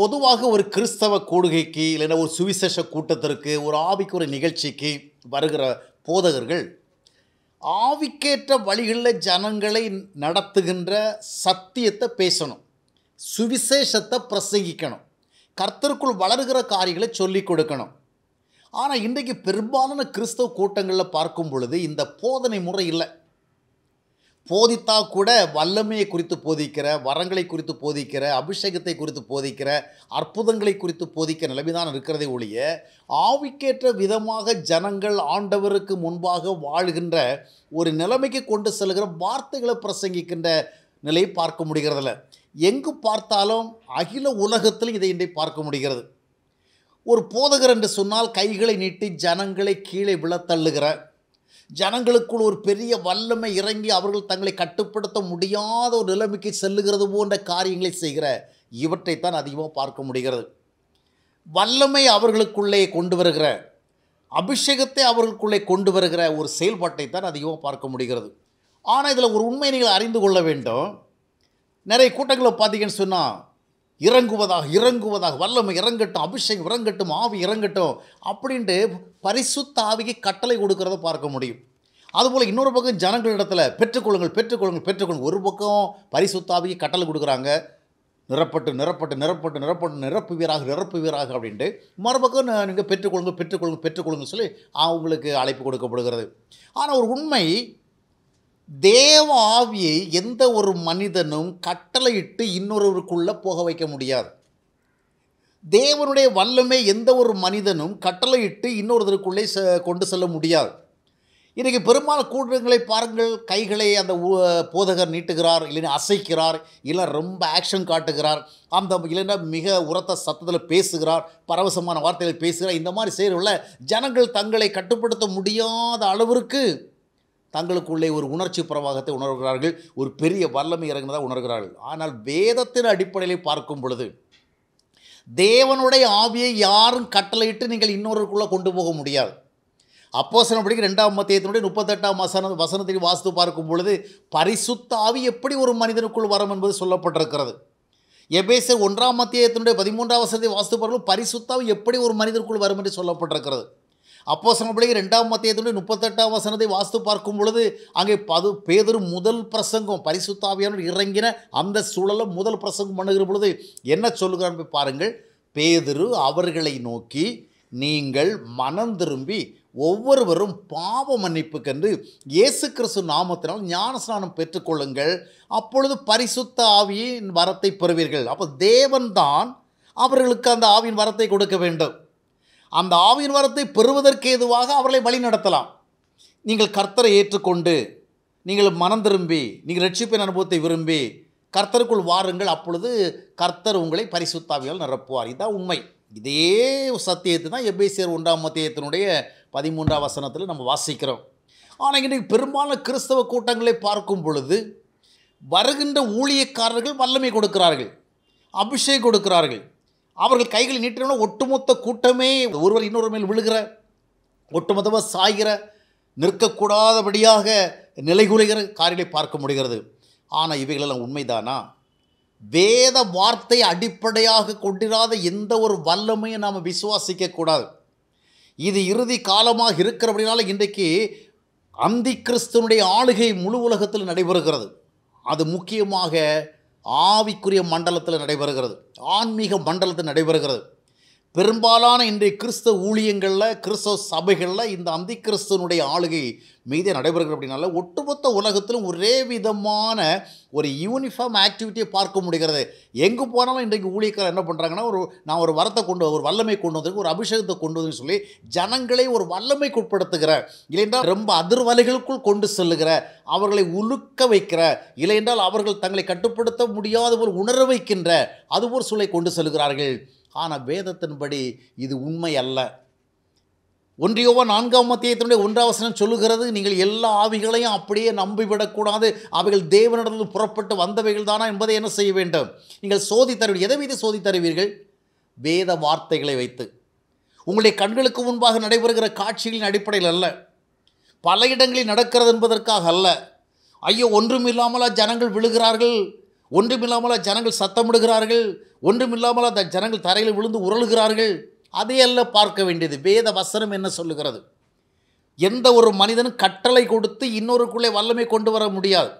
பொதுவாக ஒரு கிறிஸ்தவ கூடுகைக்கு இல்லைன்னா ஒரு சுவிசேஷ கூட்டத்திற்கு ஒரு ஆவிக்கு ஒரு நிகழ்ச்சிக்கு வருகிற போதகர்கள் ஆவிக்கேற்ற வழிகளில் ஜனங்களை நடத்துகின்ற சத்தியத்தை பேசணும் சுவிசேஷத்தை பிரசங்கிக்கணும் கர்த்தருக்குள் வளர்கிற காரியங்களை சொல்லிக் கொடுக்கணும் ஆனால் இன்றைக்கு பெரும்பாலான கிறிஸ்தவ கூட்டங்களில் பார்க்கும் பொழுது இந்த போதனை முறை இல்லை போதித்தா கூட வல்லமையை குறித்து போதிக்கிற வரங்களை குறித்து போதிக்கிற அபிஷேகத்தை குறித்து போதிக்கிற அற்புதங்களை குறித்து போதிக்கிற நிலைமைதான் இருக்கிறதை ஒழிய ஆவிக்கேற்ற விதமாக ஜனங்கள் ஆண்டவருக்கு முன்பாக வாழ்கின்ற ஒரு நிலைமைக்கு கொண்டு செல்கிற வார்த்தைகளை பிரசங்கிக்கின்ற நிலையை பார்க்க முடிகிறதில்ல எங்கு பார்த்தாலும் அகில உலகத்திலும் இதை இன்றை பார்க்க முடிகிறது ஒரு போதகர் என்று சொன்னால் கைகளை நீட்டி ஜனங்களை கீழே விழ தள்ளுகிற ஜனங்களுக்குள் ஒரு பெரிய வல்லமை இறங்கி அவர்கள் தங்களை கட்டுப்படுத்த முடியாத ஒரு நிலைமைக்கு செல்லுகிறது போன்ற காரியங்களை செய்கிற இவற்றைத்தான் அதிகமாக பார்க்க முடிகிறது வல்லமை அவர்களுக்குள்ளே கொண்டு வருகிற அபிஷேகத்தை அவர்களுக்குள்ளே கொண்டு வருகிற ஒரு செயல்பாட்டை தான் அதிகமாக பார்க்க முடிகிறது ஆனால் இதில் ஒரு உண்மையை நீங்கள் அறிந்து கொள்ள வேண்டும் நிறைய கூட்டங்களை பார்த்தீங்கன்னு சொன்னால் இறங்குவதாக இறங்குவதாக வல்லமை இறங்கட்டும் அபிஷேகம் இறங்கட்டும் ஆவி இறங்கட்டும் அப்படின்ட்டு பரிசுத்த ஆவிக்கு கட்டளை கொடுக்கறத பார்க்க முடியும் அதுபோல் இன்னொரு பக்கம் ஜனங்களிடத்தில் பெற்றுக்கொள்ளுங்கள் பெற்றுக்கொள்ளுங்கள் பெற்றுக்கொள்ளுங்கள் ஒரு பக்கம் பரிசுத்தாவிக்கு கட்டளை கொடுக்குறாங்க நிரப்பட்டு நிரப்பட்டு நிரப்பட்டு நிரப்பட்டு நிரப்பு வீராக நிரப்பு வீராக அப்படின்ட்டு மறுபக்கம் நீங்கள் பெற்றுக்கொள்ளுங்கள் பெற்றுக்கொள்ளுங்கள் பெற்றுக்கொள்ளுங்கள் சொல்லி அவங்களுக்கு அழைப்பு கொடுக்கப்படுகிறது ஆனால் ஒரு உண்மை தேவ ஆவியை எந்த ஒரு மனிதனும் கட்டளையிட்டு இன்னொருவருக்குள்ளே போக வைக்க முடியாது தேவனுடைய வல்லமை எந்த ஒரு மனிதனும் கட்டளையிட்டு இன்னொருத்தருக்குள்ளே கொண்டு செல்ல முடியாது இன்றைக்கி பெரும்பாலும் கூட்டங்களை பாருங்கள் கைகளை அந்த போதகர் நீட்டுகிறார் இல்லைன்னா அசைக்கிறார் இல்லை ரொம்ப ஆக்ஷன் காட்டுகிறார் அந்த இல்லைன்னா மிக உரத்த சத்தத்தில் பேசுகிறார் பரவசமான வார்த்தைகள் பேசுகிறார் இந்த மாதிரி உள்ள ஜனங்கள் தங்களை கட்டுப்படுத்த முடியாத அளவிற்கு தங்களுக்குள்ளே ஒரு உணர்ச்சி பிரவாகத்தை உணர்கிறார்கள் ஒரு பெரிய வல்லமை இறங்கினதாக உணர்கிறார்கள் ஆனால் வேதத்தின் அடிப்படையில் பார்க்கும் பொழுது தேவனுடைய ஆவியை யாரும் கட்டளையிட்டு நீங்கள் இன்னொருக்குள்ளே கொண்டு போக முடியாது அப்போ படிக்க ரெண்டாம் மத்தியத்தினுடைய முப்பத்தெட்டாம் வசன வசனத்தை வாசித்து பார்க்கும் பொழுது பரிசுத்த ஆவி எப்படி ஒரு மனிதனுக்குள் வரும் என்பது சொல்லப்பட்டிருக்கிறது எபேச ஒன்றாம் மத்தியத்தினுடைய பதிமூன்றாம் வசனத்தை வாசித்து பார்க்கும் பரிசுத்தாவி எப்படி ஒரு மனிதனுக்குள் வரும் என்று சொல்லப்பட்டிருக்கிறது அப்போ சமப்பிள்ளைக்கு ரெண்டாம் மத்தியத்தினுடைய முப்பத்தெட்டாம் வசனத்தை வாஸ்து பார்க்கும் பொழுது அங்கே பது பேதொரு முதல் பிரசங்கம் பரிசுத்தாவியான இறங்கின அந்த சூழலை முதல் பிரசங்கம் பண்ணுகிற பொழுது என்ன சொல்லுகிறான் போய் பாருங்கள் பேதுரு அவர்களை நோக்கி நீங்கள் மனம் திரும்பி ஒவ்வொருவரும் பாவ மன்னிப்புக்கென்று இயேசு கிறிஸ்து நாமத்தினால் ஞானஸ்நானம் பெற்றுக்கொள்ளுங்கள் அப்பொழுது பரிசுத்த ஆவியின் வரத்தை பெறுவீர்கள் அப்போ தேவன்தான் அவர்களுக்கு அந்த ஆவியின் வரத்தை கொடுக்க வேண்டும் அந்த ஆவியின் வரத்தை பெறுவதற்கு எதுவாக அவர்களை வழி நடத்தலாம் நீங்கள் கர்த்தரை ஏற்றுக்கொண்டு நீங்கள் மனம் திரும்பி நீங்கள் ரட்சிப்பின் அனுபவத்தை விரும்பி கர்த்தருக்குள் வாருங்கள் அப்பொழுது கர்த்தர் உங்களை பரிசுத்தாவியால் நிரப்புவார் இதுதான் உண்மை இதே சத்தியத்தை தான் எபேசியர் ஒன்றாம் மத்தியத்தினுடைய பதிமூன்றாம் வசனத்தில் நம்ம வாசிக்கிறோம் ஆனால் இன்றைக்கு பெரும்பாலும் கிறிஸ்தவ கூட்டங்களை பார்க்கும் பொழுது வருகின்ற ஊழியக்காரர்கள் வல்லமை கொடுக்கிறார்கள் அபிஷேகம் கொடுக்கிறார்கள் அவர்கள் கைகளை நீட்டினோட ஒட்டுமொத்த கூட்டமே ஒருவர் இன்னொரு மேல் விழுகிற ஒட்டுமொத்தமாக சாய்கிற நிற்கக்கூடாதபடியாக நிலைகுலைகிற காரியங்களை பார்க்க முடிகிறது ஆனால் இவைகளெல்லாம் உண்மைதானா வேத வார்த்தை அடிப்படையாக கொண்டிராத எந்த ஒரு வல்லமையை நாம் விசுவாசிக்கக்கூடாது இது இறுதி காலமாக இருக்கிறபடினால இன்றைக்கு அந்தி கிறிஸ்தனுடைய ஆளுகை முழு உலகத்தில் நடைபெறுகிறது அது முக்கியமாக ஆவிக்குரிய மண்டலத்தில் நடைபெறுகிறது ஆன்மீக மண்டலத்தில் நடைபெறுகிறது பெரும்பாலான இன்றைய கிறிஸ்தவ ஊழியங்களில் கிறிஸ்தவ சபைகளில் இந்த அந்தி கிறிஸ்துவனுடைய ஆளுகை மீதே நடைபெறுகிறது அப்படின்னால ஒட்டுமொத்த உலகத்திலும் ஒரே விதமான ஒரு யூனிஃபார்ம் ஆக்டிவிட்டியை பார்க்க முடிகிறது எங்கே போனாலும் இன்றைக்கு ஊழியக்காரர் என்ன பண்ணுறாங்கன்னா ஒரு நான் ஒரு வரத்தை கொண்டு ஒரு வல்லமை கொண்டு வந்திருக்கு ஒரு அபிஷேகத்தை கொண்டு வந்து சொல்லி ஜனங்களை ஒரு வல்லமைக்கு உட்படுத்துகிற இல்லைன்றால் ரொம்ப அதிர்வலைகளுக்குள் கொண்டு செல்லுகிற அவர்களை உலுக்க வைக்கிற இல்லையென்றால் அவர்கள் தங்களை கட்டுப்படுத்த முடியாத ஒரு உணர வைக்கின்ற அதுபோல் சூழலை கொண்டு செல்கிறார்கள் ஆனால் வேதத்தின்படி இது உண்மை அல்ல ஒன்றியோவா நான்காம் மத்தியத்தினுடைய ஒன்றாவசனம் சொல்லுகிறது நீங்கள் எல்லா ஆவிகளையும் அப்படியே நம்பிவிடக்கூடாது அவைகள் தேவனிடத்தில் புறப்பட்டு வந்தவைகள் தானா என்பதை என்ன செய்ய வேண்டும் நீங்கள் சோதி தருவீர்கள் எதை வைத்து தருவீர்கள் வேத வார்த்தைகளை வைத்து உங்களுடைய கண்களுக்கு முன்பாக நடைபெறுகிற காட்சிகளின் அடிப்படையில் அல்ல பல இடங்களில் நடக்கிறது என்பதற்காக அல்ல ஐயோ ஒன்றும் இல்லாமலா ஜனங்கள் விழுகிறார்கள் ஒன்றுமில்லாமல் ஜனங்கள் சத்தமிடுகிறார்கள் ஒன்றுமில்லாமல் அந்த ஜனங்கள் தரையில் விழுந்து உரழுகிறார்கள் அதையல்ல பார்க்க வேண்டியது வேத வசனம் என்ன சொல்லுகிறது எந்த ஒரு மனிதனும் கட்டளை கொடுத்து இன்னொருக்குள்ளே வல்லமை கொண்டு வர முடியாது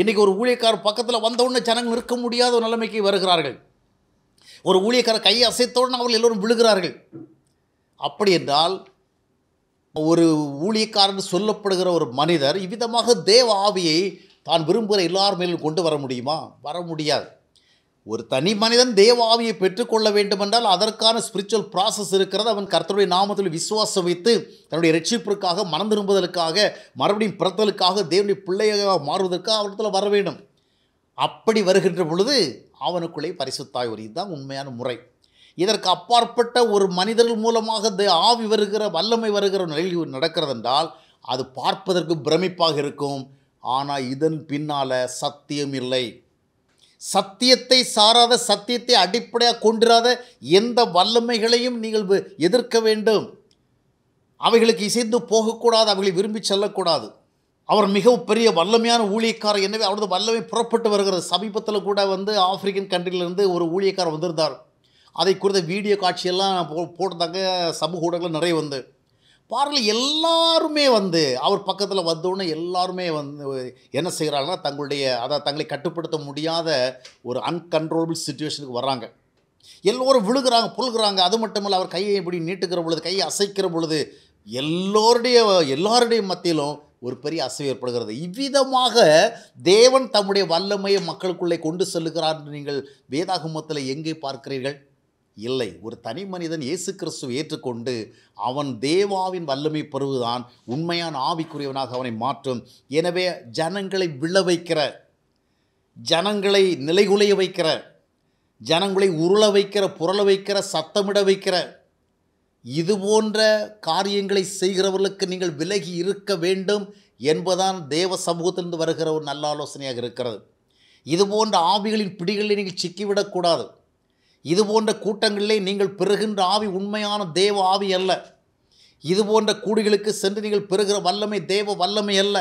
இன்றைக்கி ஒரு ஊழியக்கார் பக்கத்தில் வந்தவுடனே ஜனங்கள் நிற்க முடியாத ஒரு நிலைமைக்கு வருகிறார்கள் ஒரு ஊழியக்காரர் கை அசைத்தவுடன் அவர்கள் எல்லோரும் விழுகிறார்கள் அப்படி என்றால் ஒரு ஊழியக்காரன் சொல்லப்படுகிற ஒரு மனிதர் இவ்விதமாக தேவ ஆவியை தான் விரும்புகிற எல்லார் மேலும் கொண்டு வர முடியுமா வர முடியாது ஒரு தனி மனிதன் தேவாவியை பெற்றுக்கொள்ள வேண்டுமென்றால் அதற்கான ஸ்பிரிச்சுவல் ப்ராசஸ் இருக்கிறது அவன் கர்த்தருடைய நாமத்தில் விசுவாசம் வைத்து தன்னுடைய ரட்சிப்பிற்காக மனம் திரும்புதலுக்காக மறுபடியும் பிறத்தலுக்காக தேவனுடைய பிள்ளையாக மாறுவதற்காக அவனிடத்தில் வர வேண்டும் அப்படி வருகின்ற பொழுது அவனுக்குள்ளே பரிசுத்தாய் ஒரு இதுதான் உண்மையான முறை இதற்கு அப்பாற்பட்ட ஒரு மனிதர்கள் மூலமாக ஆவி வருகிற வல்லமை வருகிற நிலையில் நடக்கிறது என்றால் அது பார்ப்பதற்கு பிரமிப்பாக இருக்கும் ஆனால் இதன் பின்னால் சத்தியம் இல்லை சத்தியத்தை சாராத சத்தியத்தை அடிப்படையாக கொண்டிராத எந்த வல்லமைகளையும் நீங்கள் எதிர்க்க வேண்டும் அவைகளுக்கு இசைந்து போகக்கூடாது அவைகளை விரும்பி செல்லக்கூடாது அவர் மிகவும் பெரிய வல்லமையான ஊழியக்காரர் எனவே அவரது வல்லமை புறப்பட்டு வருகிறது சமீபத்தில் கூட வந்து ஆப்பிரிக்கன் கண்ட்ரிலிருந்து ஒரு ஊழியக்காரர் வந்திருந்தார் அதை குறித்த வீடியோ காட்சியெல்லாம் போ போட்டதாக சமூக ஊடகங்கள் நிறைய வந்து பாருங்கள் எல்லாருமே வந்து அவர் பக்கத்தில் வந்தோடனே எல்லாருமே வந்து என்ன செய்கிறாங்கன்னா தங்களுடைய அதை தங்களை கட்டுப்படுத்த முடியாத ஒரு அன்கன்ட்ரோலபிள் சுச்சுவேஷனுக்கு வர்றாங்க எல்லோரும் விழுகிறாங்க புழுகிறாங்க அது மட்டும் இல்லை அவர் கையை இப்படி நீட்டுக்கிற பொழுது கையை அசைக்கிற பொழுது எல்லோருடைய எல்லாருடைய மத்தியிலும் ஒரு பெரிய அசைவு ஏற்படுகிறது இவ்விதமாக தேவன் தம்முடைய வல்லமையை மக்களுக்குள்ளே கொண்டு செல்லுகிறார் நீங்கள் வேதாகமத்தில் எங்கே பார்க்கிறீர்கள் இல்லை ஒரு தனி மனிதன் இயேசு கிறிஸ்து ஏற்றுக்கொண்டு அவன் தேவாவின் வல்லமை பெறுவதுதான் உண்மையான ஆவிக்குரியவனாக அவனை மாற்றும் எனவே ஜனங்களை விழ வைக்கிற ஜனங்களை நிலைகுலைய வைக்கிற ஜனங்களை உருள வைக்கிற புரள வைக்கிற சத்தமிட வைக்கிற இது போன்ற காரியங்களை செய்கிறவர்களுக்கு நீங்கள் விலகி இருக்க வேண்டும் என்பதான் தேவ சமூகத்திலிருந்து வருகிற ஒரு நல்ல ஆலோசனையாக இருக்கிறது இது போன்ற ஆவிகளின் பிடிகளில் நீங்கள் சிக்கிவிடக்கூடாது இது போன்ற கூட்டங்களிலே நீங்கள் பெறுகின்ற ஆவி உண்மையான தேவ ஆவி அல்ல இது போன்ற கூடுகளுக்கு சென்று நீங்கள் பெறுகிற வல்லமை தேவ வல்லமை அல்ல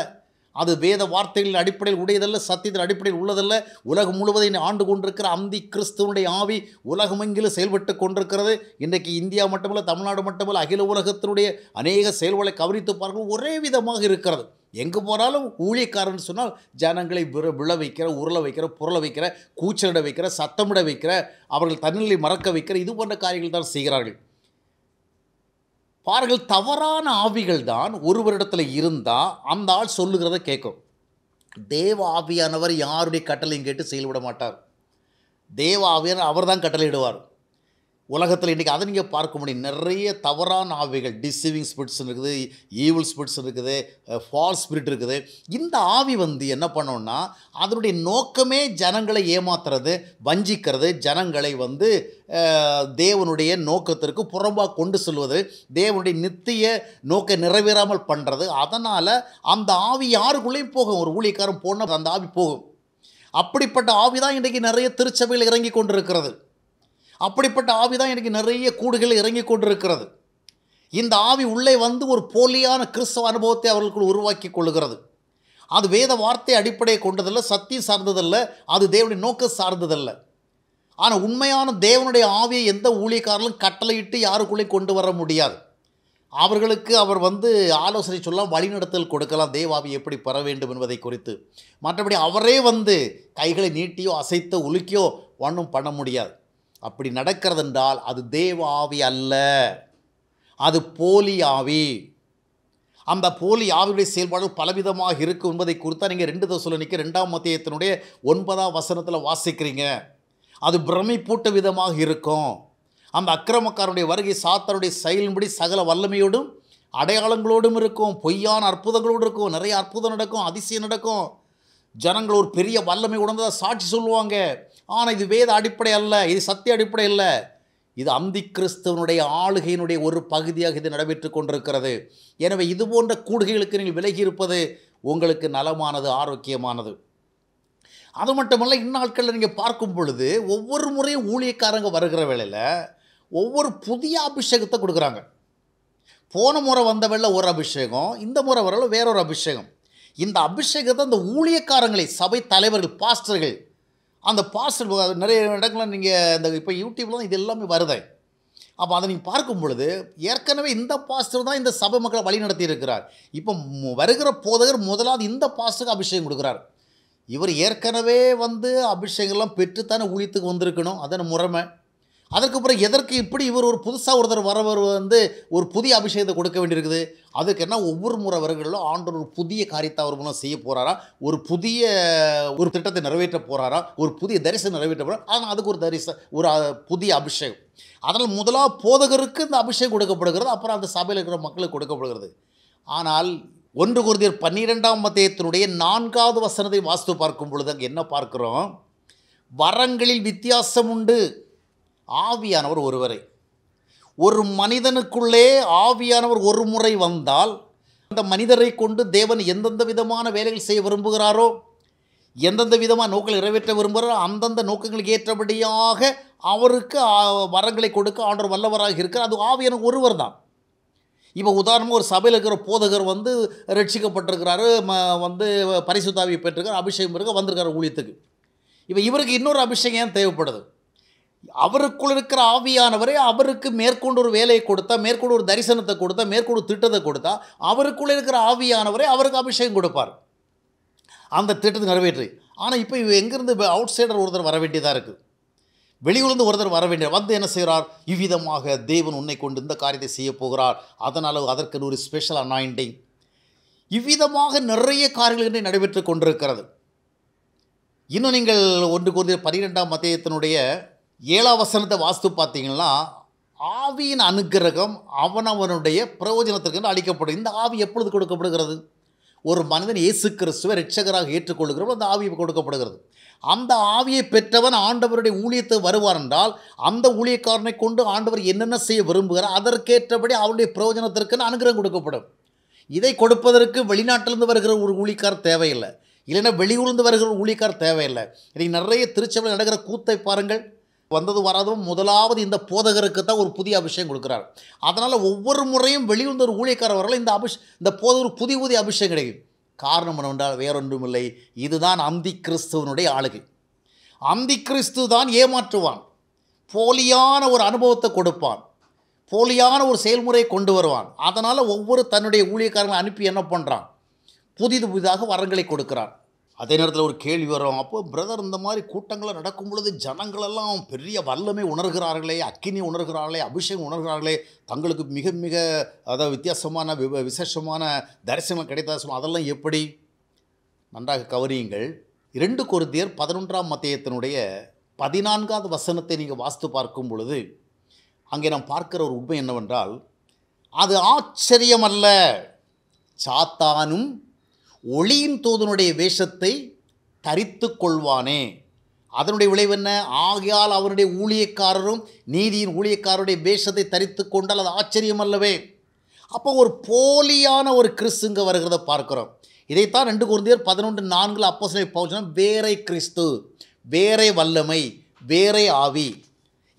அது வேத வார்த்தைகளின் அடிப்படையில் உடையதல்ல சத்தியத்தின் அடிப்படையில் உள்ளதல்ல உலகம் முழுவதும் ஆண்டு கொண்டிருக்கிற அந்தி கிறிஸ்துவனுடைய ஆவி உலகமெங்கிலும் செயல்பட்டு கொண்டிருக்கிறது இன்றைக்கு இந்தியா மட்டுமல்ல தமிழ்நாடு மட்டுமல்ல அகில உலகத்தினுடைய அநேக செயல்களை கவனித்து பார்க்கும் ஒரே விதமாக இருக்கிறது எங்கே போனாலும் ஊழியக்காரன் சொன்னால் ஜனங்களை விழ வைக்கிற உருளை வைக்கிற பொருளை வைக்கிற கூச்சலிட வைக்கிற சத்தமிட வைக்கிற அவர்கள் தன்னிலை மறக்க வைக்கிற இது போன்ற காரியங்கள் தான் செய்கிறார்கள் பாருங்கள் தவறான ஆவிகள் தான் ஒருவரிடத்தில் இருந்தால் அந்த ஆள் சொல்லுகிறத கேட்கும் தேவ ஆவியானவர் யாருடைய கட்டளையும் கேட்டு செயல்பட மாட்டார் தேவ ஆவியான அவர் தான் கட்டளையிடுவார் உலகத்தில் இன்றைக்கி அதை நீங்கள் பார்க்க முடியும் நிறைய தவறான ஆவிகள் டிசீவிங் ஸ்பிரிட்ஸ் இருக்குது ஈவில் ஸ்பிரிட்ஸ் இருக்குது ஃபால்ஸ் ஸ்பிரிட் இருக்குது இந்த ஆவி வந்து என்ன பண்ணோம்னா அதனுடைய நோக்கமே ஜனங்களை ஏமாத்துறது வஞ்சிக்கிறது ஜனங்களை வந்து தேவனுடைய நோக்கத்திற்கு புறம்பாக கொண்டு செல்வது தேவனுடைய நித்திய நோக்க நிறைவேறாமல் பண்ணுறது அதனால் அந்த ஆவி யாருக்குள்ளேயும் போகும் ஒரு ஊழியக்காரன் போனால் அந்த ஆவி போகும் அப்படிப்பட்ட ஆவி தான் இன்றைக்கு நிறைய திருச்சபையில் இறங்கி கொண்டிருக்கிறது அப்படிப்பட்ட ஆவி தான் எனக்கு நிறைய கூடுகள் இறங்கி கொண்டிருக்கிறது இந்த ஆவி உள்ளே வந்து ஒரு போலியான கிறிஸ்தவ அனுபவத்தை அவர்களுக்குள் உருவாக்கி கொள்கிறது அது வேத வார்த்தை அடிப்படையை கொண்டதில்லை சத்தியம் சார்ந்ததல்ல அது தேவனுடைய நோக்க சார்ந்ததல்ல ஆனால் உண்மையான தேவனுடைய ஆவியை எந்த ஊழியக்காரர்களும் கட்டளையிட்டு யாருக்குள்ளே கொண்டு வர முடியாது அவர்களுக்கு அவர் வந்து ஆலோசனை சொல்லலாம் வழிநடத்தல் கொடுக்கலாம் தேவாவி எப்படி பெற வேண்டும் என்பதை குறித்து மற்றபடி அவரே வந்து கைகளை நீட்டியோ அசைத்தோ உலுக்கியோ ஒன்றும் பண்ண முடியாது அப்படி நடக்கிறதென்றால் அது தேவ ஆவி அல்ல அது போலி ஆவி அந்த போலி ஆவியுடைய செயல்பாடு பலவிதமாக இருக்கும் என்பதை குறித்தா நீங்கள் ரெண்டு நிற்க ரெண்டாம் மத்தியத்தினுடைய ஒன்பதாம் வசனத்தில் வாசிக்கிறீங்க அது பிரமிப்பூட்ட விதமாக இருக்கும் அந்த அக்கிரமக்காரனுடைய வருகை சாத்தாருடைய செயலின்படி சகல வல்லமையோடும் அடையாளங்களோடும் இருக்கும் பொய்யான அற்புதங்களோடு இருக்கும் நிறைய அற்புதம் நடக்கும் அதிசயம் நடக்கும் ஜனங்கள் ஒரு பெரிய வல்லமை உணர்ந்ததாக சாட்சி சொல்லுவாங்க ஆனால் இது வேத அடிப்படை அல்ல இது சத்திய அடிப்படை இல்லை இது அந்தி கிறிஸ்தவனுடைய ஆளுகையினுடைய ஒரு பகுதியாக இது நடைபெற்று கொண்டிருக்கிறது எனவே இது போன்ற கூடுகைகளுக்கு நீங்கள் விலகி இருப்பது உங்களுக்கு நலமானது ஆரோக்கியமானது அது மட்டுமல்ல இந்நாட்களில் நீங்கள் பார்க்கும் பொழுது ஒவ்வொரு முறையும் ஊழியக்காரங்க வருகிற வேளையில் ஒவ்வொரு புதிய அபிஷேகத்தை கொடுக்குறாங்க போன முறை வந்த வேளை ஒரு அபிஷேகம் இந்த முறை வரல வேறொரு அபிஷேகம் இந்த அபிஷேகத்தை அந்த ஊழியக்காரங்களை சபை தலைவர்கள் பாஸ்டர்கள் அந்த பாஸ்டர் நிறைய இடங்கள்ல நீங்கள் இந்த இப்போ யூடியூப்லாம் இது எல்லாமே வருது அப்போ அதை நீங்கள் பார்க்கும் பொழுது ஏற்கனவே இந்த பாஸ்டர் தான் இந்த சபை மக்களை வழி நடத்தி இருக்கிறார் இப்போ வருகிற போதகர் முதலாவது இந்த பாஸ்டருக்கு அபிஷேகம் கொடுக்குறார் இவர் ஏற்கனவே வந்து அபிஷேகம்லாம் பெற்றுத்தானே ஊழியத்துக்கு வந்திருக்கணும் அதான முறைமை அதற்கு பிறகு எதற்கு இப்படி இவர் ஒரு புதுசாக ஒருத்தர் வரவர் வந்து ஒரு புதிய அபிஷேகத்தை கொடுக்க வேண்டியிருக்குது அதுக்கு என்ன ஒவ்வொரு முறை வருகளிலும் ஆண்டவர் ஒரு புதிய காரியத்தை அவர் மூலம் செய்ய போகிறாரா ஒரு புதிய ஒரு திட்டத்தை நிறைவேற்ற போகிறாரா ஒரு புதிய தரிசனம் நிறைவேற்ற போகிறார் ஆனால் அதுக்கு ஒரு தரிசனம் ஒரு புதிய அபிஷேகம் அதனால் முதலாக போதகருக்கு இந்த அபிஷேகம் கொடுக்கப்படுகிறது அப்புறம் அந்த சபையில் இருக்கிற மக்களுக்கு கொடுக்கப்படுகிறது ஆனால் ஒன்று குருதியர் பன்னிரெண்டாம் மத்தியத்தினுடைய நான்காவது வசனத்தை வாஸ்து பார்க்கும் பொழுது அங்கே என்ன பார்க்குறோம் வரங்களில் வித்தியாசம் உண்டு ஆவியானவர் ஒருவரை ஒரு மனிதனுக்குள்ளே ஆவியானவர் ஒரு முறை வந்தால் அந்த மனிதரை கொண்டு தேவன் எந்தெந்த விதமான வேலைகள் செய்ய விரும்புகிறாரோ எந்தெந்த விதமாக நோக்கில் நிறைவேற்ற விரும்புகிறாரோ அந்தந்த நோக்கங்களுக்கு ஏற்றபடியாக அவருக்கு வரங்களை கொடுக்க ஆண்டவர் வல்லவராக இருக்கிறார் அது ஆவியான ஒருவர் தான் இப்போ உதாரணமாக ஒரு சபையில் இருக்கிற போதகர் வந்து ரட்சிக்கப்பட்டிருக்கிறாரு ம வந்து பரிசுத்தாவி பெற்றிருக்கார் அபிஷேகம் இருக்க வந்திருக்காரு ஊழியத்துக்கு இப்போ இவருக்கு இன்னொரு அபிஷேகம் ஏன் தேவைப்படுது அவருக்குள் இருக்கிற ஆவியானவரை அவருக்கு மேற்கொண்டு ஒரு வேலையை கொடுத்தா மேற்கொண்டு ஒரு தரிசனத்தை கொடுத்தா மேற்கொண்டு திட்டத்தை கொடுத்தா அவருக்குள்ளே இருக்கிற ஆவியானவரை அவருக்கு அபிஷேகம் கொடுப்பார் அந்த திட்டத்தை நிறைவேற்றி ஆனால் இப்போ இவ எங்கேருந்து அவுட் சைடர் ஒருத்தர் வர வேண்டியதாக இருக்குது வெளியிலிருந்து ஒருத்தர் வர வேண்டிய வந்து என்ன செய்கிறார் இவ்விதமாக தேவன் உன்னை கொண்டு இந்த காரியத்தை செய்ய போகிறார் அதனால் அதற்கு ஒரு ஸ்பெஷல் அனாயிண்டிங் இவ்விதமாக நிறைய காரியங்கள் இன்றை நடைபெற்று கொண்டிருக்கிறது இன்னும் நீங்கள் ஒன்று கொண்டு பன்னிரெண்டாம் மத்தியத்தினுடைய ஏழாம் வசனத்தை வாஸ்து பார்த்தீங்கன்னா ஆவியின் அனுகிரகம் அவனவனுடைய பிரயோஜனத்திற்கு அளிக்கப்படும் இந்த ஆவி எப்பொழுது கொடுக்கப்படுகிறது ஒரு மனிதன் இயேசு கிறிஸ்துவை ரட்சகராக ஏற்றுக்கொள்கிறோம் அந்த ஆவி கொடுக்கப்படுகிறது அந்த ஆவியை பெற்றவன் ஆண்டவருடைய ஊழியத்தை வருவார் என்றால் அந்த ஊழியக்காரனை கொண்டு ஆண்டவர் என்னென்ன செய்ய விரும்புகிறார் அதற்கேற்றபடி அவருடைய பிரயோஜனத்திற்கு அனுகிரகம் கொடுக்கப்படும் இதை கொடுப்பதற்கு வெளிநாட்டிலிருந்து வருகிற ஒரு ஊழிக்கார் தேவையில்லை இல்லைன்னா வெளியூர்ந்து வருகிற ஊழிக்கார் தேவையில்லை இன்றைக்கி நிறைய திருச்சபையில் நடக்கிற கூத்தை பாருங்கள் வந்தது வராதும் முதலாவது இந்த போதகருக்கு தான் ஒரு புதிய அபிஷேகம் கொடுக்குறார் அதனால் ஒவ்வொரு முறையும் வெளிவந்த ஒரு ஊழியக்காரவர்கள் இந்த அபிஷ் இந்த போதகர் புதிய புதிய அபிஷேகம் கிடைக்கும் காரணம் என்னவென்றால் வேறொன்றும் இல்லை இதுதான் அந்தி கிறிஸ்துவனுடைய ஆளுகை அந்தி கிறிஸ்து தான் ஏமாற்றுவான் போலியான ஒரு அனுபவத்தை கொடுப்பான் போலியான ஒரு செயல்முறையை கொண்டு வருவான் அதனால் ஒவ்வொரு தன்னுடைய ஊழியக்காரங்களை அனுப்பி என்ன பண்ணுறான் புதிது புதிதாக வரங்களை கொடுக்குறான் அதே நேரத்தில் ஒரு கேள்வி வரும் அப்போ பிரதர் இந்த மாதிரி கூட்டங்களை நடக்கும் பொழுது ஜனங்களெல்லாம் பெரிய வல்லமை உணர்கிறார்களே அக்கினி உணர்கிறார்களே அபிஷேகம் உணர்கிறார்களே தங்களுக்கு மிக மிக அதாவது வித்தியாசமான விவ விசேஷமான தரிசனம் கிடைத்த அதெல்லாம் எப்படி நன்றாக கவனியுங்கள் இரண்டு கொருத்தியர் பதினொன்றாம் மத்தியத்தினுடைய பதினான்காவது வசனத்தை நீங்கள் வாஸ்து பார்க்கும் பொழுது அங்கே நாம் பார்க்கிற ஒரு உண்மை என்னவென்றால் அது ஆச்சரியமல்ல சாத்தானும் ஒளியின் தூதனுடைய வேஷத்தை தரித்து கொள்வானே அதனுடைய விளைவு என்ன ஆகையால் அவருடைய ஊழியக்காரரும் நீதியின் ஊழியக்காரருடைய வேஷத்தை தரித்து கொண்டால் அது ஆச்சரியம் அல்லவே அப்போ ஒரு போலியான ஒரு கிறிஸ்துங்க வருகிறத பார்க்குறோம் இதைத்தான் ரெண்டு குழந்தையர் பதினொன்று நான்கில் அப்போ சிலை பவுச்சனம் வேறே கிறிஸ்து வேறே வல்லமை வேறே ஆவி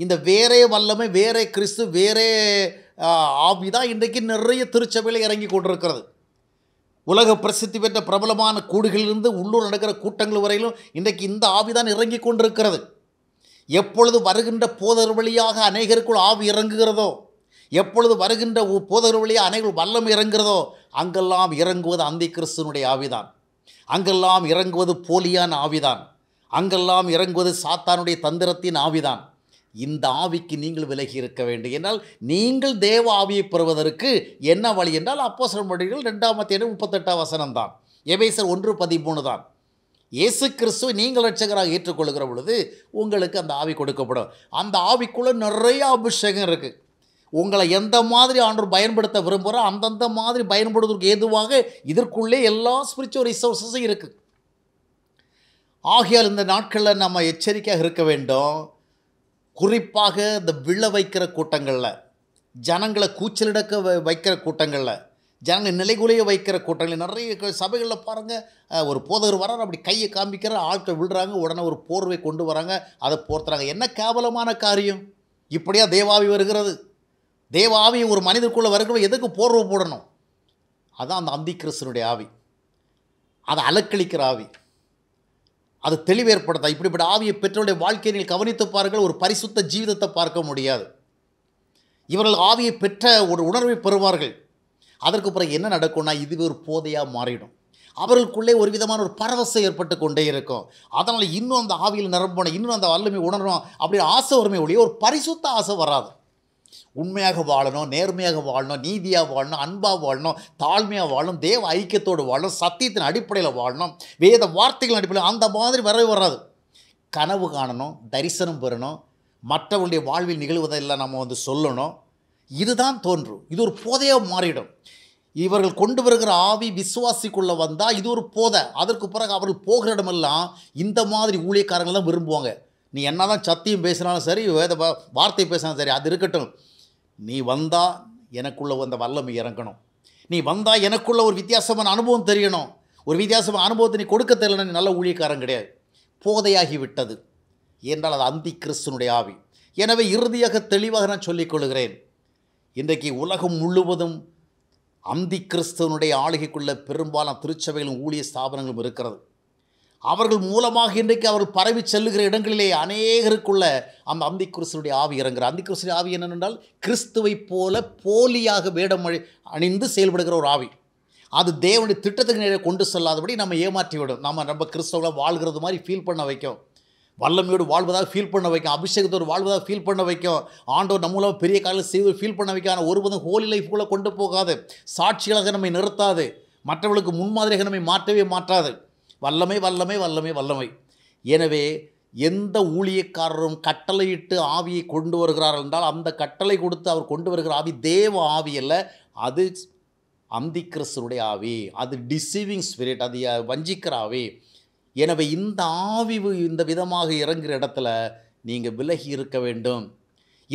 இந்த வேறே வல்லமை வேறே கிறிஸ்து வேறே ஆவி தான் இன்றைக்கு நிறைய திருச்சபையில் இறங்கி கொண்டிருக்கிறது உலக பிரசித்தி பெற்ற பிரபலமான கூடுகளிலிருந்து உள்ளூர் நடக்கிற கூட்டங்கள் வரையிலும் இன்றைக்கு இந்த ஆவி தான் இறங்கி கொண்டிருக்கிறது எப்பொழுது வருகின்ற போதர் வழியாக அநேகருக்குள் ஆவி இறங்குகிறதோ எப்பொழுது வருகின்ற போதர் வழியாக அனைவரும் வல்லம் இறங்குகிறதோ அங்கெல்லாம் இறங்குவது அந்தி கிறிஸ்துவனுடைய ஆவிதான் அங்கெல்லாம் இறங்குவது போலியான் ஆவிதான் அங்கெல்லாம் இறங்குவது சாத்தானுடைய தந்திரத்தின் ஆவிதான் இந்த ஆவிக்கு நீங்கள் விலகி இருக்க வேண்டும் என்றால் நீங்கள் தேவ ஆவியை பெறுவதற்கு என்ன வழி என்றால் அப்போசல் மொழிகள் ரெண்டாம் தேதி முப்பத்தெட்டாம் வசனம் தான் எபேசர் ஒன்று பதிமூணு தான் இயேசு கிறிஸ்துவை நீங்கள் ரட்சகராக ஏற்றுக்கொள்கிற பொழுது உங்களுக்கு அந்த ஆவி கொடுக்கப்படும் அந்த ஆவிக்குள்ளே நிறைய அபிஷேகம் இருக்குது உங்களை எந்த மாதிரி ஆண்டவர் பயன்படுத்த விரும்புகிறோம் அந்தந்த மாதிரி பயன்படுவதற்கு ஏதுவாக இதற்குள்ளே எல்லா ஸ்பிரிச்சுவல் ரிசோர்ஸஸும் இருக்குது ஆகியால் இந்த நாட்களில் நம்ம எச்சரிக்கையாக இருக்க வேண்டும் குறிப்பாக இந்த விழ வைக்கிற கூட்டங்களில் ஜனங்களை கூச்சலிடக்க வைக்கிற கூட்டங்களில் ஜனங்கள் நிலைகுலைய வைக்கிற கூட்டங்களில் நிறைய சபைகளில் பாருங்கள் ஒரு போதகர் வர்றார் அப்படி கையை காமிக்கிற ஆட்கள் விழுறாங்க உடனே ஒரு போர்வை கொண்டு வராங்க அதை போர்த்துறாங்க என்ன கேவலமான காரியம் இப்படியா தேவாவி வருகிறது தேவாவி ஒரு மனிதனுக்குள்ளே வருகிறவங்க எதுக்கு போர்வை போடணும் அதான் அந்த அந்திகிறிஸ்தனுடைய ஆவி அதை அலக்களிக்கிற ஆவி அது தெளிவேற்படுத்தா இப்படிப்பட்ட ஆவியை பெற்றோருடைய வாழ்க்கையில் கவனித்து பாருங்கள் ஒரு பரிசுத்த ஜீவிதத்தை பார்க்க முடியாது இவர்கள் ஆவியை பெற்ற ஒரு உணர்வை பெறுவார்கள் அதற்கு பிறகு என்ன நடக்கும்னா இது ஒரு போதையாக மாறிடும் அவர்களுக்குள்ளே ஒரு விதமான ஒரு பரவசம் ஏற்பட்டு கொண்டே இருக்கும் அதனால் இன்னும் அந்த ஆவியில் நிரம்பணும் இன்னும் அந்த வல்லமை உணரணும் அப்படின்னு ஆசை வறுமை ஒழிய ஒரு பரிசுத்த ஆசை வராது உண்மையாக வாழணும் நேர்மையாக வாழணும் நீதியாக வாழணும் அன்பாக வாழணும் தாழ்மையாக வாழணும் தேவ ஐக்கியத்தோடு வாழணும் சத்தியத்தின் அடிப்படையில் வாழணும் வேத வார்த்தைகள் அடிப்படையில் அந்த மாதிரி வரவே வராது கனவு காணணும் தரிசனம் பெறணும் மற்றவருடைய வாழ்வில் நிகழ்வதெல்லாம் நம்ம வந்து சொல்லணும் இதுதான் தோன்றும் இது ஒரு போதையாக மாறிடும் இவர்கள் கொண்டு வருகிற ஆவி விசுவாசிக்குள்ளே வந்தால் இது ஒரு போதை அதற்கு பிறகு அவர்கள் போகிற இடமெல்லாம் இந்த மாதிரி தான் விரும்புவாங்க நீ என்ன தான் சத்தியம் பேசினாலும் சரி வேத வார்த்தை பேசினாலும் சரி அது இருக்கட்டும் நீ வந்தால் எனக்குள்ளே அந்த வல்லமை இறங்கணும் நீ வந்தால் எனக்குள்ளே ஒரு வித்தியாசமான அனுபவம் தெரியணும் ஒரு வித்தியாசமான அனுபவத்தை நீ கொடுக்க தெரியலன்னு நல்ல ஊழியக்காரன் கிடையாது போதையாகி விட்டது என்றால் அது அந்தி கிறிஸ்தனுடைய ஆவி எனவே இறுதியாக தெளிவாக நான் சொல்லிக்கொள்கிறேன் இன்றைக்கு உலகம் முழுவதும் அந்தி கிறிஸ்தவனுடைய ஆளுகைக்குள்ள பெரும்பாலான திருச்சபைகளும் ஊழிய ஸ்தாபனங்களும் இருக்கிறது அவர்கள் மூலமாக இன்றைக்கு அவர்கள் பரவி செல்லுகிற இடங்களிலே அநேகருக்குள்ள அந்த அந்திகிறிஸ்துடைய ஆவி அந்தி அந்திகிறிஸ்துடைய ஆவி என்னென்றால் கிறிஸ்துவை போல போலியாக வேடம் அணிந்து செயல்படுகிற ஒரு ஆவி அது தேவனுடைய திட்டத்துக்கு நேரம் கொண்டு செல்லாதபடி நம்ம ஏமாற்றிவிடும் நம்ம நம்ம கிறிஸ்தவங்களாக வாழ்கிறது மாதிரி ஃபீல் பண்ண வைக்கும் வல்லமையோடு வாழ்வதாக ஃபீல் பண்ண வைக்கும் அபிஷேகத்தோடு வாழ்வதாக ஃபீல் பண்ண வைக்கும் ஆண்டோர் நம்மளோ பெரிய காலையில் செய்வது ஃபீல் பண்ண வைக்கும் ஆனால் ஒருபதும் ஹோலி லைஃப்புக்குள்ளே கொண்டு போகாது சாட்சிகளாக நம்மை நிறுத்தாது மற்றவர்களுக்கு முன்மாதிரியாக நம்மை மாற்றவே மாற்றாது வல்லமை வல்லமை வல்லமை வல்லமை எனவே எந்த ஊழியக்காரரும் கட்டளையிட்டு ஆவியை கொண்டு வருகிறார் என்றால் அந்த கட்டளை கொடுத்து அவர் கொண்டு வருகிற ஆவி தேவ ஆவி அல்ல அது அந்தி ஆவி அது டிசீவிங் ஸ்பிரிட் அது வஞ்சிக்கிற ஆவி எனவே இந்த ஆவி இந்த விதமாக இறங்குகிற இடத்துல நீங்கள் விலகி இருக்க வேண்டும்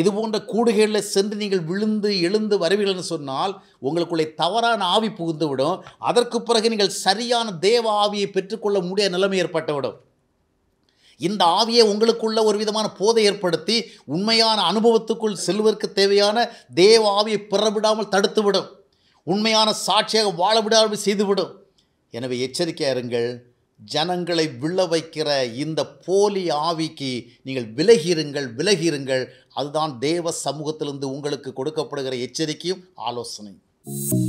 இது போன்ற சென்று நீங்கள் விழுந்து எழுந்து வருவீர்கள்னு சொன்னால் உங்களுக்குள்ளே தவறான ஆவி புகுந்துவிடும் அதற்கு பிறகு நீங்கள் சரியான தேவ ஆவியை பெற்றுக்கொள்ள முடிய நிலைமை ஏற்பட்டுவிடும் இந்த ஆவியை உங்களுக்குள்ள ஒரு விதமான போதை ஏற்படுத்தி உண்மையான அனுபவத்துக்குள் செல்வதற்கு தேவையான தேவ ஆவியை பிறவிடாமல் தடுத்துவிடும் உண்மையான சாட்சியாக வாழ விடாமல் செய்துவிடும் எனவே எச்சரிக்கையாக இருங்கள் ஜனங்களை விழ வைக்கிற இந்த போலி ஆவிக்கு நீங்கள் விலகிருங்கள் விலகிருங்கள் அதுதான் தேவ சமூகத்திலிருந்து உங்களுக்கு கொடுக்கப்படுகிற எச்சரிக்கையும் ஆலோசனை